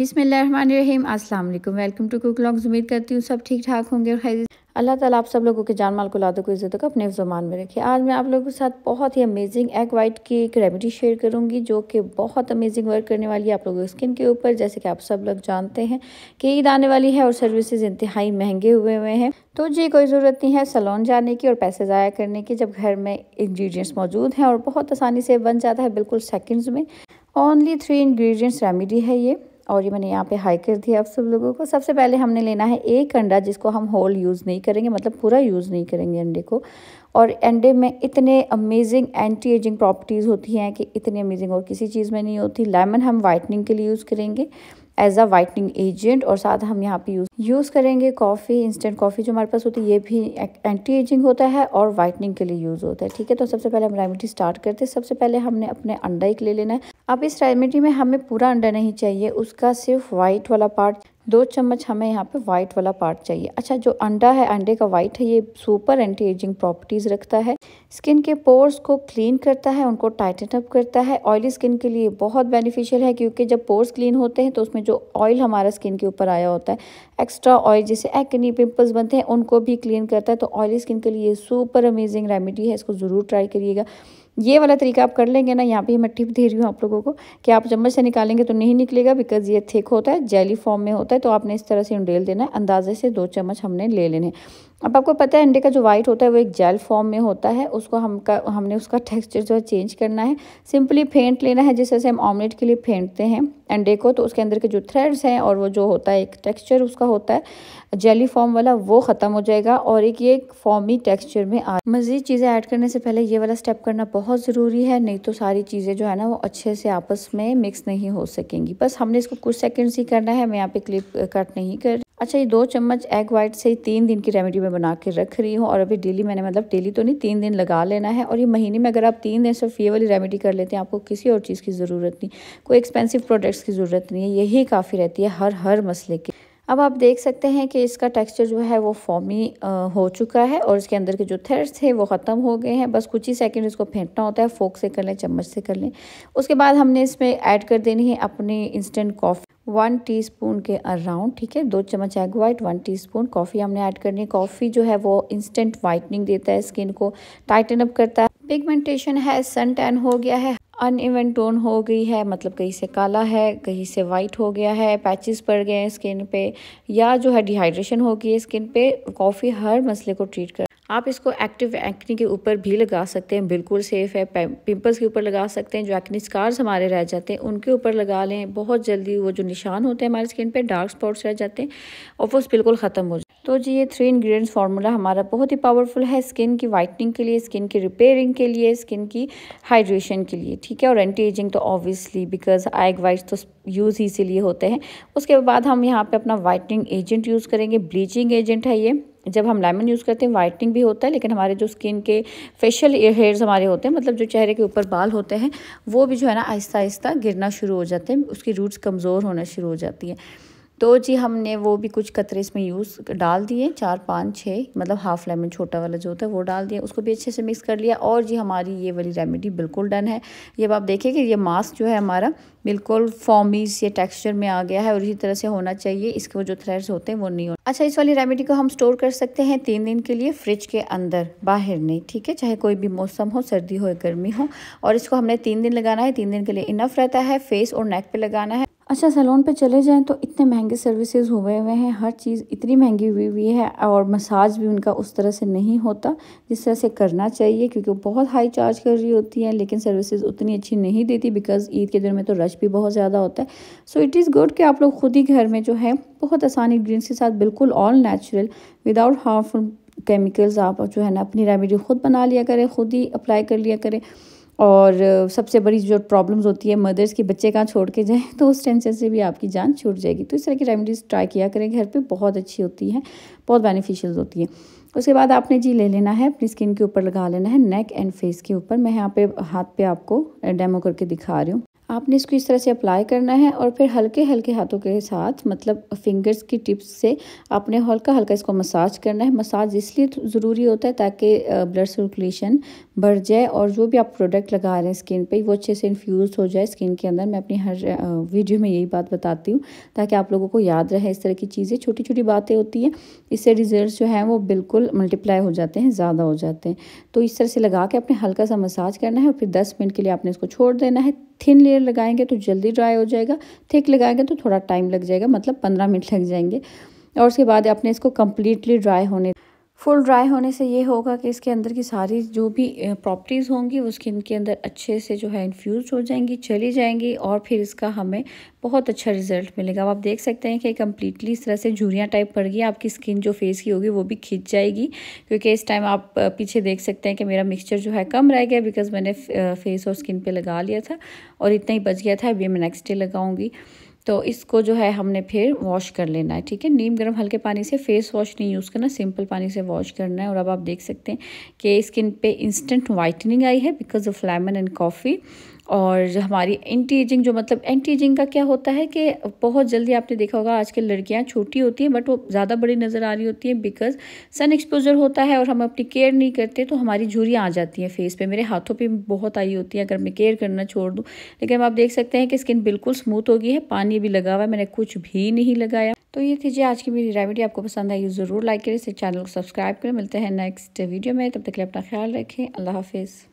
बिसमीम अस्सलाम welcome to cook log उम्मीद करती हूँ सब ठीक ठाक होंगे और खैर अल्लाह ताला आप सब लोगों के जान माल को लादों को इज़्ज़तों को अपने जमान में रखे आज मैं आप लोगों के साथ बहुत ही अमेजिंग एग वाइट की एक रेमेडी शेयर करूंगी जो कि बहुत अमेजिंग वर्क करने वाली है आप लोगों की स्किन के ऊपर जैसे कि आप सब लोग जानते हैं कि ईद आने वाली है और सर्विसेज इंतहाई महंगे हुए हुए हैं तो जी कोई ज़रूरत नहीं है सलोन जाने की और पैसे ज़ाया करने की जब घर में इन्ग्रीडियंट्स मौजूद हैं और बहुत आसानी से बन जाता है बिल्कुल सेकेंड्स में ओनली थ्री इन्ग्रीडियंट्स रेमेडी है ये और ये मैंने यहाँ पे हाई कर दिया आप सब लोगों को सबसे पहले हमने लेना है एक अंडा जिसको हम होल यूज़ नहीं करेंगे मतलब पूरा यूज़ नहीं करेंगे अंडे को और अंडे में इतने अमेजिंग एंटी एजिंग प्रॉपर्टीज़ होती हैं कि इतनी अमेजिंग और किसी चीज़ में नहीं होती लेमन हम वाइटनिंग के लिए यूज़ करेंगे एज अ वाइटनिंग एजेंट और साथ हम यहाँ पे यूज़ यूज़ करेंगे कॉफ़ी इंस्टेंट कॉफ़ी जो हमारे पास होती है ये भी एंटी एजिंग होता है और वाइटनिंग के लिए यूज़ होता है ठीक है तो सबसे पहले हम रेमेडी स्टार्ट करते हैं सबसे पहले हमने अपने अंडा एक ले लेना है अब इस रेमेडी में हमें पूरा अंडा नहीं चाहिए उसका सिर्फ वाइट वाला पार्ट दो चम्मच हमें यहाँ पे वाइट वाला पार्ट चाहिए अच्छा जो अंडा है अंडे का वाइट है ये सुपर एंटी एजिंग प्रॉपर्टीज़ रखता है स्किन के पोर्स को क्लीन करता है उनको टाइटन अप करता है ऑयली स्किन के लिए बहुत बेनिफिशियल है क्योंकि जब पोर्स क्लीन होते हैं तो उसमें जो ऑयल हमारा स्किन के ऊपर आया होता है एक्स्ट्रा ऑयल जैसे एक्नी पिंपल्स बनते हैं उनको भी क्लीन करता है तो ऑयली स्किन के लिए सुपर अमेजिंग रेमेडी है इसको ज़रूर ट्राई करिएगा ये वाला तरीका आप कर लेंगे ना यहाँ पे मैं टिप दे रही हूँ आप लोगों को कि आप चम्मच से निकालेंगे तो नहीं निकलेगा बिकॉज ये थिक होता है जेली फॉर्म में होता है तो आपने इस तरह से उंडेल देना है अंदाजे से दो चम्मच हमने ले लेने अब आपको पता है अंडे का जो वाइट होता है वो एक जेल फॉर्म में होता है उसको हम का हमने उसका टेक्सचर जो है चेंज करना है सिंपली फेंट लेना है जिससे हम ऑमलेट के लिए फेंटते हैं अंडे को तो उसके अंदर के जो थ्रेड्स हैं और वो जो होता है एक टेक्सचर उसका होता है जेली फॉर्म वाला वो ख़त्म हो जाएगा और एक ये फॉर्मी टेक्स्चर में आ मज़ीद चीज़ें ऐड करने से पहले ये वाला स्टेप करना बहुत ज़रूरी है नहीं तो सारी चीज़ें जो है ना वो अच्छे से आपस में मिक्स नहीं हो सकेंगी बस हमने इसको कुछ सेकेंड्स ही करना है मैं यहाँ पे क्लिप कट नहीं कर अच्छा ये दो चम्मच एग वाइट से ही तीन दिन की रेमेडी में बना के रख रही हूँ और अभी डेली मैंने मतलब डेली तो नहीं तीन दिन लगा लेना है और ये महीने में अगर आप तीन दिन सिर्फ ये वाली रेमेडी कर लेते हैं आपको किसी और चीज़ की ज़रूरत नहीं कोई एक्सपेंसिव प्रोडक्ट्स की ज़रूरत नहीं है यही काफ़ी रहती है हर हर मसले की अब आप देख सकते हैं कि इसका टेक्सचर जो है वो फॉमी हो चुका है और इसके अंदर के जो थ्रेड्स थे वो ख़त्म हो गए हैं बस कुछ ही सेकंड इसको फेंटना होता है फोक से कर लें चम्मच से कर लें उसके बाद हमने इसमें ऐड कर देनी है अपनी इंस्टेंट कॉफ़ी वन टीस्पून के अराउंड ठीक है दो चम्मच egg white one teaspoon coffee हमने ऐड करनी है कॉफ़ी जो है वो इंस्टेंट वाइटनिंग देता है स्किन को टाइटन अप करता है पिगमेंटेशन है सन टैन हो गया है अनइवन टोन हो गई है मतलब कहीं से काला है कहीं से वाइट हो गया है पैचेस पड़ गए हैं स्किन पे या जो है डिहाइड्रेशन हो गई है स्किन पे कॉफ़ी हर मसले को ट्रीट कर आप इसको एक्टिव एक्नी के ऊपर भी लगा सकते हैं बिल्कुल सेफ़ है पिंपल्स के ऊपर लगा सकते हैं जो एक्नी स्कार्स हमारे रह जाते हैं उनके ऊपर लगा लें बहुत जल्दी वो जो निशान होते हैं हमारे स्किन पे डार्क स्पॉट्स रह जाते हैं और वो बिल्कुल ख़त्म हो जाए तो जी ये थ्री इंग्रेडिएंट्स फार्मूला हमारा बहुत ही पावरफुल है स्किन की वाइटनिंग के लिए स्किन की रिपेयरिंग के लिए स्किन की हाइड्रेशन के लिए ठीक है और एंटी एजिंग तो ऑब्वियसली बिकॉज आइग वाइट तो यूज़ इसीलिए होते हैं उसके बाद हम यहाँ पे अपना वाइटनिंग एजेंट यूज़ करेंगे ब्लीचिंग एजेंट है ये जब हम लेमन यूज़ करते हैं वाइटनिंग भी होता है लेकिन हमारे जो स्किन के फेशियल हेयर्स हमारे होते हैं मतलब जो चेहरे के ऊपर बाल होते हैं वो भी जो है ना आहिस्ता आहिस्ता गिरना शुरू हो जाते हैं उसकी रूट्स कमज़ोर होना शुरू हो जाती है तो जी हमने वो भी कुछ कतरे इसमें यूज़ डाल दिए चार पाँच छः मतलब हाफ लेमन छोटा वाला जो होता है वो डाल दिया उसको भी अच्छे से मिक्स कर लिया और जी हमारी ये वाली रेमेडी बिल्कुल डन है ये अब आप देखिए कि ये मास्क जो है हमारा बिल्कुल फॉमी से टेक्सचर में आ गया है और इसी तरह से होना चाहिए इसके वो जो थ्रेड्स होते हैं वो नहीं होते अच्छा इस वाली रेमेडी को हम स्टोर कर सकते हैं तीन दिन के लिए फ्रिज के अंदर बाहर नहीं ठीक है चाहे कोई भी मौसम हो सर्दी हो गर्मी हो और इसको हमने तीन दिन लगाना है तीन दिन के लिए इनफ रहता है फेस और नेक पर लगाना है अच्छा सैलून पे चले जाएं तो इतने महंगे सर्विसेज हुए हुए हैं हर चीज़ इतनी महंगी हुई हुई है और मसाज भी उनका उस तरह से नहीं होता जिस तरह से करना चाहिए क्योंकि वो बहुत हाई चार्ज कर रही होती हैं लेकिन सर्विसेज उतनी अच्छी नहीं देती बिकॉज ईद के दिन में तो रश भी बहुत ज़्यादा होता है सो इट इज़ गुड कि आप लोग खुद ही घर में जो है बहुत आसानी ग्रीन के साथ बिल्कुल all natural without harmful chemicals आप जो है ना अपनी रेमेडी खुद बना लिया करें खुद ही अप्लाई कर लिया करें और सबसे बड़ी जो प्रॉब्लम्स होती है मदर्स के बच्चे कहाँ छोड़ के जाएँ तो उस टेंशन से भी आपकी जान छूट जाएगी तो इस तरह की रेमिडीज़ ट्राई किया करें घर पे बहुत अच्छी होती है बहुत बेनिफिशियल होती है उसके बाद आपने जी ले लेना है अपनी स्किन के ऊपर लगा लेना है नेक एंड फेस के ऊपर मैं यहाँ पे हाथ पे आपको डेमो करके दिखा रही हूँ आपने इसको इस तरह से अप्लाई करना है और फिर हल्के हल्के हाथों के साथ मतलब फिंगर्स की टिप्स से आपने हल्का हल्का इसको मसाज करना है मसाज इसलिए तो ज़रूरी होता है ताकि ब्लड सर्कुलेशन बढ़ जाए और जो भी आप प्रोडक्ट लगा रहे हैं स्किन पे वो अच्छे से इन्फ्यूज़ हो जाए स्किन के अंदर मैं अपनी हर वीडियो में यही बात बताती हूँ ताकि आप लोगों को याद रहे इस तरह की चीज़ें छोटी छोटी बातें होती हैं इससे रिजल्ट जो हैं वो बिल्कुल मल्टीप्लाई हो जाते हैं ज़्यादा हो जाते हैं तो इस तरह से लगा के आपने हल्का सा मसाज करना है और फिर दस मिनट के लिए आपने इसको छोड़ देना है थिन लेयर लगाएंगे तो जल्दी ड्राई हो जाएगा थिक लगाएंगे तो थोड़ा टाइम लग जाएगा मतलब पंद्रह मिनट लग जाएंगे और उसके बाद आपने इसको कम्प्लीटली ड्राई होने फुल ड्राई होने से ये होगा कि इसके अंदर की सारी जो भी प्रॉपर्टीज़ होंगी वो स्किन के अंदर अच्छे से जो है इन्फ्यूज़ हो जाएंगी चली जाएंगी और फिर इसका हमें बहुत अच्छा रिजल्ट मिलेगा अब आप देख सकते हैं कि कम्प्लीटली इस तरह से झूरियाँ टाइप पड़ गई आपकी स्किन जो फेस की होगी वो भी खींच जाएगी क्योंकि इस टाइम आप पीछे देख सकते हैं कि मेरा मिक्सचर जो है कम रह गया बिकॉज़ मैंने फेस और स्किन पर लगा लिया था और इतना ही बच गया था अभी मैं नेक्स्ट डे लगाऊँगी तो इसको जो है हमने फिर वॉश कर लेना है ठीक है नीम गर्म हल्के पानी से फेस वॉश नहीं यूज़ करना सिंपल पानी से वॉश करना है और अब आप देख सकते हैं कि स्किन पे इंस्टेंट वाइटनिंग आई है because of lemon and coffee और हमारी एंटी एजिंग जो मतलब एंटी एजिंग का क्या होता है कि बहुत जल्दी आपने देखा होगा आजकल लड़कियां छोटी होती हैं बट वो ज़्यादा बड़ी नज़र आ रही होती हैं बिकॉज सन एक्सपोजर होता है और हम अपनी केयर नहीं करते तो हमारी झुरियाँ आ जाती हैं फेस पे मेरे हाथों पे बहुत आई होती हैं अगर मैं केयर करना छोड़ दूँ लेकिन आप देख सकते हैं कि स्किन बिल्कुल स्मूथ हो गई है पानी भी लगा हुआ है मैंने कुछ भी नहीं लगाया तो ये थी जी आज की मेरी रेमेडी आपको पसंद आई ज़रूर लाइक करें इसे चैनल को सब्सक्राइब करें मिलते हैं नेक्स्ट वीडियो में तब तक के लिए अपना ख्याल रखें अल्लाह हाफिज़